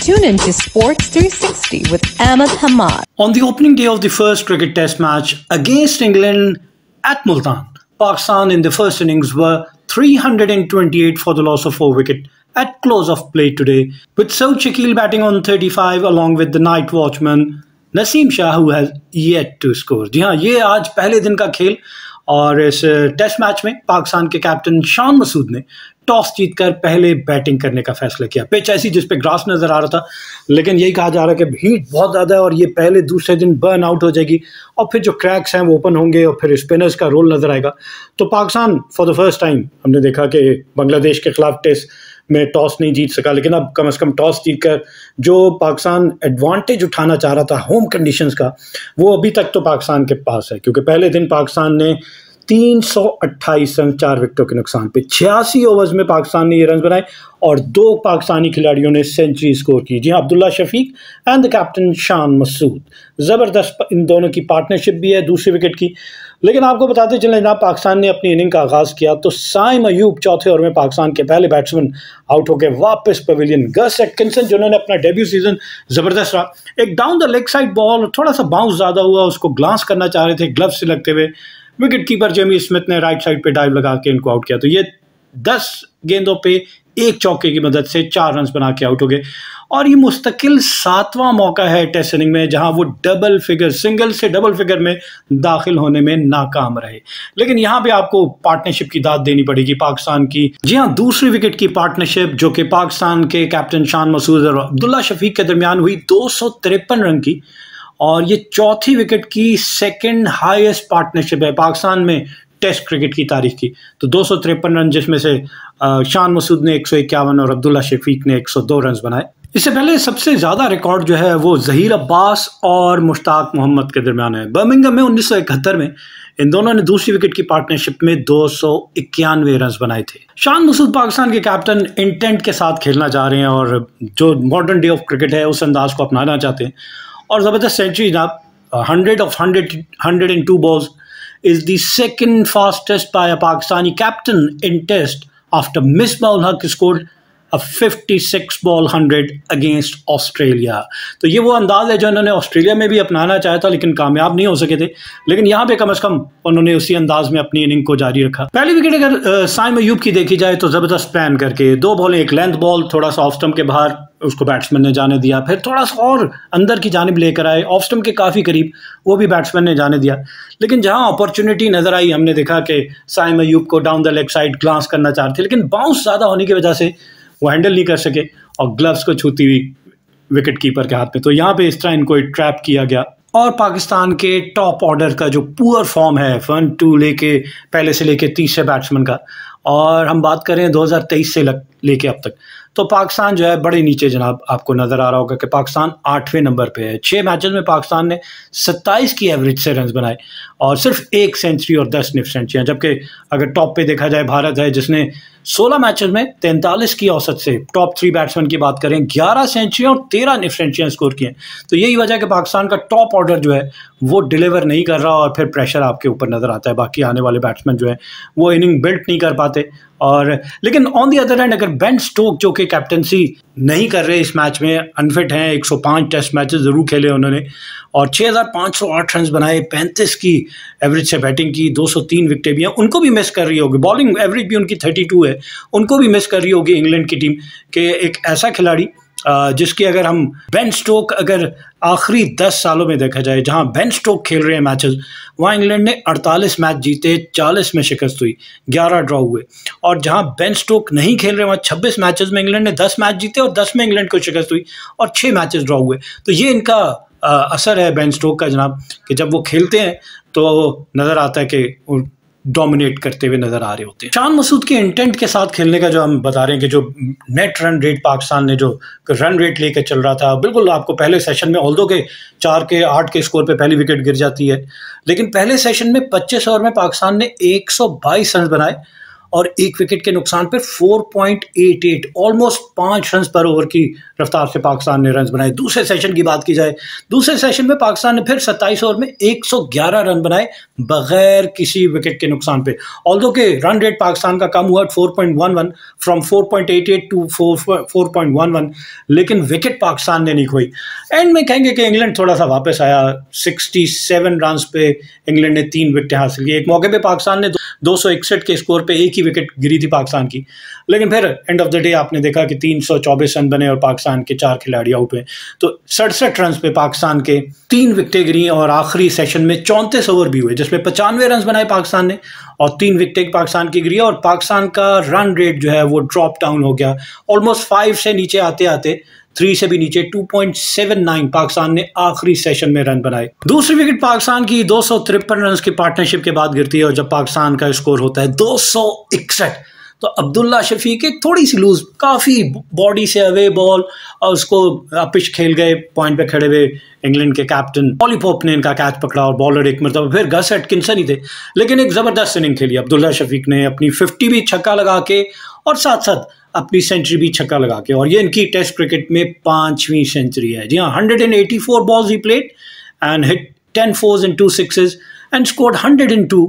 Tune in to Sports 360 with Ahmed Hamad. On the opening day of the first cricket test match against England at Multan, Pakistan in the first innings were 328 for the loss of 4 wicket at close of play today, with Sohail Shakil batting on 35 along with the night watchman Nasim Shah who has yet to score. जी हाँ ये आज पहले दिन का खेल और इस test match में पाकिस्तान के कैप्टन शान मसूद ने टॉस जीतकर पहले बैटिंग करने का फैसला किया पिच ऐसी जिस पे ग्रास नज़र आ रहा था लेकिन यही कहा जा रहा है कि हीट बहुत ज़्यादा है और ये पहले दूसरे दिन बर्न आउट हो जाएगी और फिर जो क्रैक्स हैं वो ओपन होंगे और फिर स्पिनर्स का रोल नज़र आएगा तो Pakistan for the first time हमने देखा कि बांग्लादेश के खिलाफ टेस्ट में टॉस नहीं जीत सका लेकिन अब कम से कम टॉस जीत कर जो पाकिस्तान एडवांटेज उठाना चाह रहा था होम कंडीशंस का वो अभी तक तो पाकिस्तान के पास है क्योंकि पहले दिन पाकिस्तान ने तीन सौ अट्ठाईस रन चार विकेटों के नुकसान पे छियासी ओवर्स में पाकिस्तान ने ये रन बनाए और दो पाकिस्तानी खिलाड़ियों ने सेंचुरी स्कोर की जी हाँ, Abdullah Shafique and the captain Shan Masood ज़बरदस्त इन दोनों की पार्टनरशिप भी है दूसरे विकेट की लेकिन आपको बताते चले जनाब पाकिस्तान ने अपनी इनिंग का आगाज़ किया तो साइम अयूब चौथे ओवर में पाकिस्तान के पहले बैट्समैन आउट होकर वापस पवेलियन गस एटकिंसन जिन्होंने अपना डेब्यू सीजन ज़बरदस्त रहा एक down the leg side ball थोड़ा सा बाउंस ज़्यादा हुआ उसको ग्लांस करना चाह रहे थे ग्लव्स से लगते हुए विकेट कीपर जेमी स्मिथ ने राइट साइड पर डाइव लगा के इनको आउट किया तो ये दस गेंदों पर एक चौके की मदद से चार रन बना के आउट हो गए और ये मुस्तकिल सातवां मौका है टेस्ट इनिंग में जहां वो डबल फिगर सिंगल से डबल फिगर में दाखिल होने में नाकाम रहे लेकिन यहां पे आपको पार्टनरशिप की दाद देनी पड़ेगी पाकिस्तान की जी हां दूसरी विकेट की पार्टनरशिप जो कि पाकिस्तान के कैप्टन शान मसूद और अब्दुल्ला शफीक के दरमियान हुई दो रन की और ये चौथी विकेट की सेकेंड हाइस्ट पार्टनरशिप है पाकिस्तान में टेस्ट क्रिकेट की तारीख की तो दो रन जिसमें से शान मसूद ने एक और अब्दुल्ला शफीक ने एक रन बनाए इससे पहले सबसे ज़्यादा रिकॉर्ड जो है वो जहीर अब्बास और मुश्ताक मोहम्मद के दरमियान है बर्मिंगम में उन्नीस में इन दोनों ने दूसरी विकेट की पार्टनरशिप में दो रन बनाए थे शान मसूद पाकिस्तान के कैप्टन इंटेंट के साथ खेलना चाह रहे हैं और जो मॉडर्न डे ऑफ क्रिकेट है उस अंदाज को अपनाना चाहते हैं और ज़बरदस्त सेंचुरी जनाब hundred off hundred hundred and two balls is the second fastest by a Pakistani captain in Test after Misbah Haq scored a 56 ball 100 against Australia तो ये वो अंदाज है जो इन्होंने ऑस्ट्रेलिया में भी अपनाना चाहा था लेकिन कामयाब नहीं हो सके थे लेकिन यहाँ पे कम अज़ कम उन्होंने उसी अंदाज में अपनी इनिंग को जारी रखा पहली विकेट अगर साइम अयूब की देखी जाए तो ज़बरदस्त प्लान करके दो बॉलें एक लेंथ बॉल थोड़ा सा ऑफ स्टम्प के बाहर उसको बैट्समैन ने जाने दिया फिर थोड़ा सा और अंदर की जानब लेकर आए ऑफ स्टम्प के काफ़ी करीब वो भी बैट्समैन ने जाने दिया लेकिन जहां अपॉर्चुनिटी नज़र आई हमने देखा कि साइम अयूब को down the leg side glance करना रहे थे लेकिन बाउंस ज़्यादा होने की वजह से वो हैंडल नहीं कर सके और ग्लव्स को छूती हुई विकेट कीपर के हाथ में तो यहाँ पे इस तरह इनको ट्रैप किया गया और पाकिस्तान के टॉप ऑर्डर का जो पुअर फॉर्म है वन टू लेके पहले से लेके तीसरे बैट्समैन का और हम बात करें 2023 से लेके अब तक तो पाकिस्तान जो है बड़े नीचे जनाब आपको नज़र आ रहा होगा कि पाकिस्तान आठवें नंबर पे है छह मैचेस में पाकिस्तान ने 27 की एवरेज से रन बनाए और सिर्फ एक सेंचुरी और दस निफ सेंचुरियाँ जबकि अगर टॉप पे देखा जाए भारत है जिसने 16 मैचेस में तैंतालीस की औसत से टॉप थ्री बैट्समैन की बात करें ग्यारह सेंचुरियां और तेरह निफ सेंचुरियाँ स्कोर किए तो यही वजह है कि पाकिस्तान का टॉप ऑर्डर जो है वो डिलीवर नहीं कर रहा और फिर प्रेशर आपके ऊपर नज़र आता है बाकी आने वाले बैट्समैन जो है वो इनिंग बिल्ट नहीं कर पाते और लेकिन ऑन दी अदर एंड अगर बेन स्टोक जो कि कैप्टनसी नहीं कर रहे इस मैच में अनफिट हैं 105 टेस्ट मैचेस ज़रूर खेले उन्होंने और 6,508 रन बनाए 35 की एवरेज से बैटिंग की 203 विकटें भी हैं उनको भी मिस कर रही होगी बॉलिंग एवरेज भी उनकी 32 है उनको भी मिस कर रही होगी इंग्लैंड की टीम के एक ऐसा खिलाड़ी जिसकी अगर हम बेन स्टोक अगर आखिरी दस सालों में देखा जाए जहां बेन स्टोक खेल रहे हैं मैचेस वहां इंग्लैंड ने 48 मैच जीते 40 में शिकस्त हुई 11 ड्रॉ हुए और जहां बेन स्टोक नहीं खेल रहे वहां 26 मैचेस में इंग्लैंड ने 10 मैच जीते और 10 में इंग्लैंड को शिकस्त हुई और 6 मैचेस ड्रॉ हुए तो ये इनका असर है बेन स्टोक का जनाब कि जब वो खेलते हैं तो नज़र आता है कि डोमिनेट करते हुए नजर आ रहे होते हैं शान मसूद के इंटेंट के साथ खेलने का जो हम बता रहे हैं कि जो नेट रन रेट पाकिस्तान ने जो रन रेट लेकर चल रहा था बिल्कुल आपको पहले सेशन में ऑल्दो के चार के आठ के स्कोर पे पहली विकेट गिर जाती है लेकिन पहले सेशन में 25 ओवर में पाकिस्तान ने 122 रन बनाए और एक विकेट के नुकसान पर 4.88 ऑलमोस्ट पाँच रन पर ओवर की रफ्तार से पाकिस्तान ने रन बनाए दूसरे सेशन की बात की जाए दूसरे सेशन में पाकिस्तान ने फिर 27 ओवर में 111 रन बनाए बगैर किसी विकेट के नुकसान पर ऑल के रन रेट पाकिस्तान का कम हुआ 4.11 from four point eight eight two one लेकिन विकेट पाकिस्तान ने नहीं खोई एंड में कहेंगे कि इंग्लैंड थोड़ा सा वापस आया सिक्सटी सेवन रन पे इंग्लैंड ने तीन विकेटें हासिल की एक मौके पर पाकिस्तान ने दो, सौ इकसठ के स्कोर पर एक की विकेट गिरी थी पाकिस्तान की लेकिन फिर एंड ऑफ द डे आपने देखा कि तीन रन बने और पाकिस्तान के चार खिलाड़ी आउट हुए तो सड़सठ रन पे पाकिस्तान के तीन विकटें गिरी और आखिरी सेशन में चौंतीस ओवर भी हुए जिसमें पचानवे रन बनाए पाकिस्तान ने और तीन विकटें पाकिस्तान की गिरी और पाकिस्तान का रन रेट जो है वो ड्रॉप डाउन हो गया ऑलमोस्ट फाइव से नीचे आते आते थ्री से भी नीचे 2.79 पाकिस्तान ने आखिरी सेशन में रन बनाए दूसरी विकेट पाकिस्तान की दो सौ तिरपन रन की पार्टनरशिप के बाद गिरती है और जब पाकिस्तान का स्कोर होता है दो सौ इकसठ तो अब्दुल्ला शफीक एक थोड़ी सी लूज काफ़ी बॉडी से अवे बॉल और उसको पिच खेल गए पॉइंट पे खड़े हुए इंग्लैंड के कैप्टन पॉलीपॉप ने इनका कैच पकड़ा और बॉलर एक मरतब फिर गस एटकिंसन ही थे लेकिन एक ज़बरदस्त इनिंग खेली अब्दुल्ला शफीक ने अपनी फिफ्टी भी छक्का लगा के और साथ साथ अपनी सेंचुरी भी छक्का लगा के और ये इनकी टेस्ट क्रिकेट में पाँचवीं सेंचुरी है जी हाँ hundred and eighty four balls he played and hit ten fours in two sixes and scored hundred in two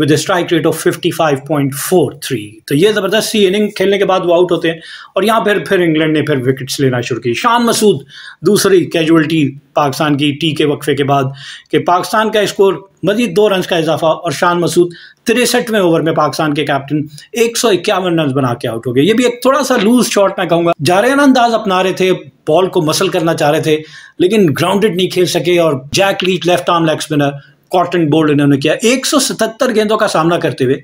with strike rate of fifty five point four three तो ये ज़बरदस्त सी inning खेलने के बाद वो आउट होते हैं और यहाँ फिर फिर इंग्लैंड ने फिर विकेट्स लेना शुरू की शान मसूद दूसरी कैजुअलिटी पाकिस्तान की टी के वक्फे के बाद कि पाकिस्तान का स्कोर मजीद दो रन का इजाफा और शान मसूद तिरसठवें ओवर में पाकिस्तान के कैप्टन एक सौ इक्यावन रन बना के आउट हो गए ये भी एक थोड़ा सा लूज शॉट मैं कहूँगा जारेन अंदाज अपना रहे थे बॉल को मसल करना चाह रहे थे लेकिन ग्राउंडेड नहीं खेल सके और Jack Leach left arm leg spinner caught and bowled इन्होंने किया 177 गेंदों का सामना करते हुए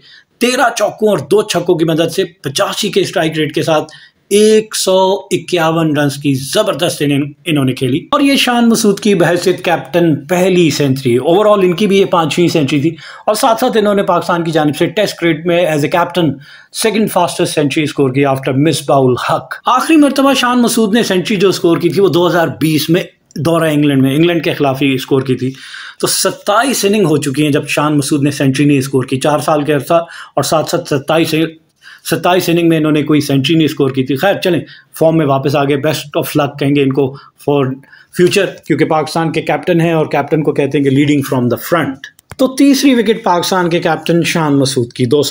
तेरह चौकों और दो छक्कों की मदद से पचासी के स्ट्राइक रेट के साथ एक सौ इक्यावन रन की जबरदस्त इन्होंने खेली और ये शान मसूद की बहसित कैप्टन पहली सेंचुरी ओवरऑल इनकी भी ये पांचवी सेंचुरी थी और साथ साथ इन्होंने पाकिस्तान की जानब से टेस्ट क्रिकेट में as a captain second fastest century score की आफ्टर मिस बाउल हक आखिरी मरतबा शान मसूद ने सेंचुरी जो स्कोर की थी वो दो में दौरा इंग्लैंड में इंग्लैंड के खिलाफ ही स्कोर की थी तो सत्ताईस इनिंग हो चुकी हैं जब शान मसूद ने सेंचुरी नहीं स्कोर की चार साल के अरसा और साथ साथ सत्ताईस सत्ताईस इनिंग में इन्होंने कोई सेंचुरी नहीं स्कोर की थी खैर चलें फॉर्म में वापस आ गए बेस्ट ऑफ लक कहेंगे इनको फॉर फ्यूचर क्योंकि पाकिस्तान के कैप्टन हैं और कैप्टन को कहते हैं कि लीडिंग फ्रॉम द फ्रंट तो तीसरी विकेट पाकिस्तान के कैप्टन शान मसूद की दो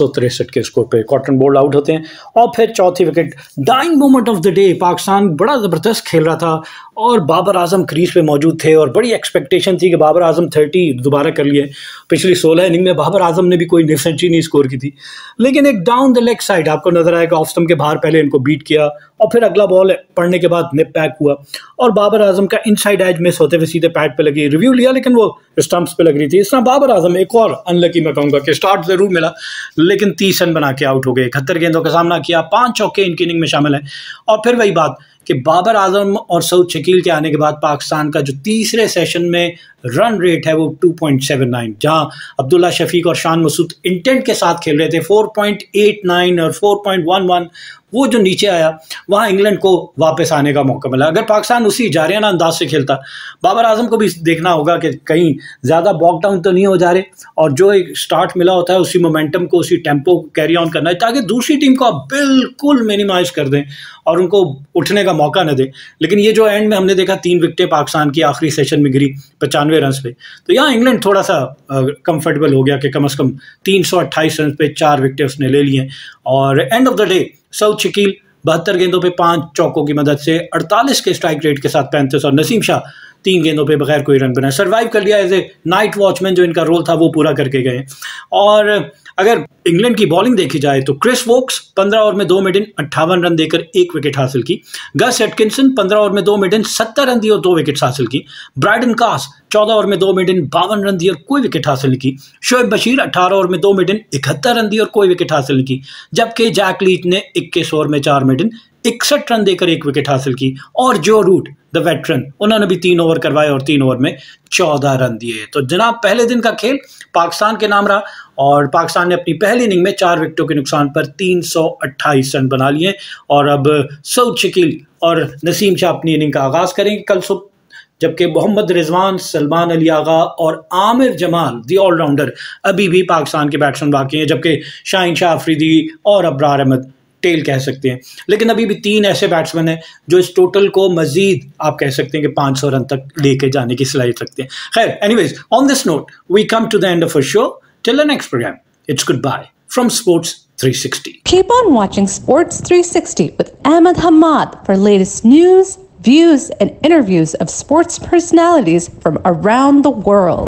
के स्कोर पे कॉटन बोल्ड आउट होते हैं और फिर चौथी wicket dying moment of the day Pakistan बड़ा ज़बरदस्त खेल रहा था और बाबर आजम क्रीज पे मौजूद थे और बड़ी एक्सपेक्टेशन थी कि बाबर आजम थर्टी दोबारा कर लिए पिछली सोलह इनिंग में बाबर आजम ने भी कोई सेंचुरी नहीं स्कोर की थी लेकिन एक डाउन द लेग साइड आपको नजर आएगा ऑफ स्टम के बाहर पहले इनको बीट किया और फिर अगला बॉल पड़ने के बाद निप पैक हुआ और बाबर आजम का इन साइड एज मिस होते हुए सीधे पैड पर लगी रिव्यू लिया लेकिन वो स्टम्प्स पर लग रही थी इस तरह बाबर आजम एक और अनलकी मैं कहूँगा कि स्टार्ट जरूर मिला लेकिन तीस रन बना के आउट हो गए इकहत्तर गेंदों का सामना किया पाँच चौके इनकी इनिंग में शामिल है और फिर वही बात कि बाबर आजम और सऊद शकील के आने के बाद पाकिस्तान का जो तीसरे सेशन में रन रेट है वो 2.79 जहां अब्दुल्ला शफीक और शान मसूद इंटेंट के साथ खेल रहे थे 4.89 और 4.11 वो जो नीचे आया वहाँ इंग्लैंड को वापस आने का मौका मिला अगर पाकिस्तान उसी जारियाना अंदाज से खेलता बाबर आजम को भी देखना होगा कि कहीं ज़्यादा बॉकडाउन तो नहीं हो जा रहे और जो एक स्टार्ट मिला होता है उसी मोमेंटम को उसी टेम्पो को कैरी ऑन करना है ताकि दूसरी टीम को आप बिल्कुल मिनिमाइज कर दें और उनको उठने का मौका न दें लेकिन ये जो एंड में हमने देखा तीन विकटें पाकिस्तान की आखिरी सेशन में गिरी पचानवे रन पे तो यहाँ इंग्लैंड थोड़ा सा कम्फर्टेबल हो गया कि कम अज़ कम तीन रन पे चार विकटें उसने ले लिए और end of the day Saud Shakeel बहत्तर गेंदों पे पांच चौकों की मदद से 48 के स्ट्राइक रेट के साथ पैंतीस और नसीम शाह तीन गेंदों पे बगैर कोई रन बनाए सर्वाइव कर लिया एज ए नाइट वॉचमैन जो इनका रोल था वो पूरा करके गए और अगर इंग्लैंड की बॉलिंग देखी जाए तो क्रिस वोक्स 15 ओवर में दो मिडन अट्ठावन रन देकर एक विकेट हासिल की गस एटकिंसन 15 ओवर में दो मिडन 70 रन दिए और दो विकेट हासिल की ब्राइडन कास 14 ओवर में दो मिडन बावन रन दिए और कोई विकेट हासिल नहीं की शोएब बशीर 18 ओवर में दो मिडन इकहत्तर रन दिए और कोई विकेट हासिल नहीं की जबकि जैक ने इक्कीस ओवर में चार मिडन इकसठ रन देकर एक विकेट हासिल की और जो रूट द वेटरन उन्होंने भी तीन ओवर करवाए और तीन ओवर में चौदह रन दिए तो जनाब पहले दिन का खेल पाकिस्तान के नाम रहा और पाकिस्तान ने अपनी पहली इनिंग में चार विकेटों के नुकसान पर 328 रन बना लिए और अब सऊद शकील और नसीम शाह अपनी इनिंग का आगाज़ करेंगे कल सुबह जबकि मोहम्मद रिजवान सलमान अली आगा और आमिर जमाल दी ऑलराउंडर अभी भी पाकिस्तान के बैट्समैन बाकी हैं जबकि शाहिन शाह अफरीदी और अब्रार अहमद टेल कह सकते हैं लेकिन अभी भी तीन ऐसे बैट्समैन हैं जो इस टोटल को मजीद आप कह सकते हैं कि पांच सौ रन तक लेके जाने की सलाहित रखते हैं खैर anyways on this note we come to the end of a show till next program it's goodbye from sports 360 keep on watching sports 360 with ahmed hamad for latest news views and interviews of sports personalities from around the world